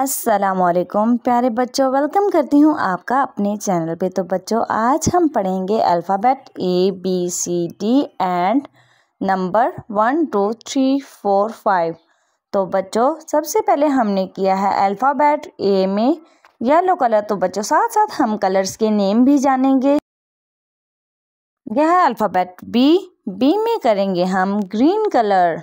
असलकुम प्यारे बच्चों वेलकम करती हूँ आपका अपने चैनल पे तो बच्चों आज हम पढ़ेंगे alphabet A B C D and number one two three four five तो बच्चों सबसे पहले हमने किया है अल्फ़ाबेट ए में येलो कलर तो बच्चों साथ साथ हम कलर्स के नेम भी जानेंगे यह अल्फ़ाबेट बी बी में करेंगे हम green colour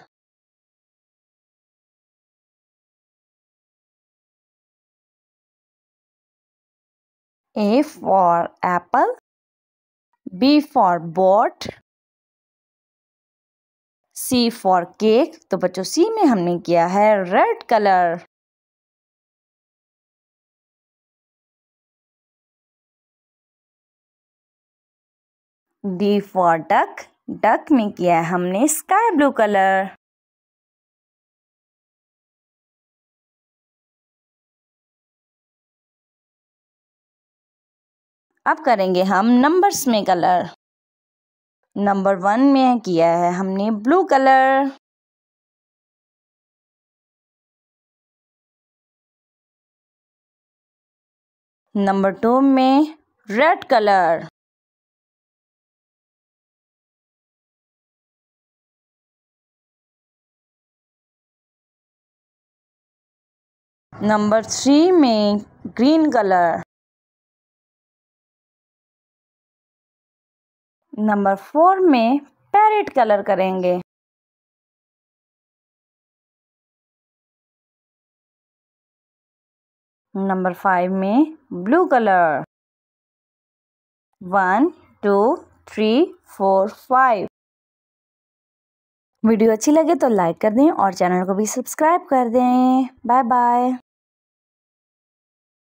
A for apple, B for boat, C for cake. तो बच्चों C में हमने किया है red color. D for duck, duck में किया है हमने sky blue color. अब करेंगे हम नंबर्स में कलर नंबर वन में किया है हमने ब्लू कलर नंबर टू में रेड कलर नंबर थ्री में ग्रीन कलर नंबर फोर में पैरेट कलर करेंगे नंबर फाइव में blue colour one two three four five video अच्छी लगे तो लाइक कर दें और चैनल को भी सब्सक्राइब कर दें बाय बाय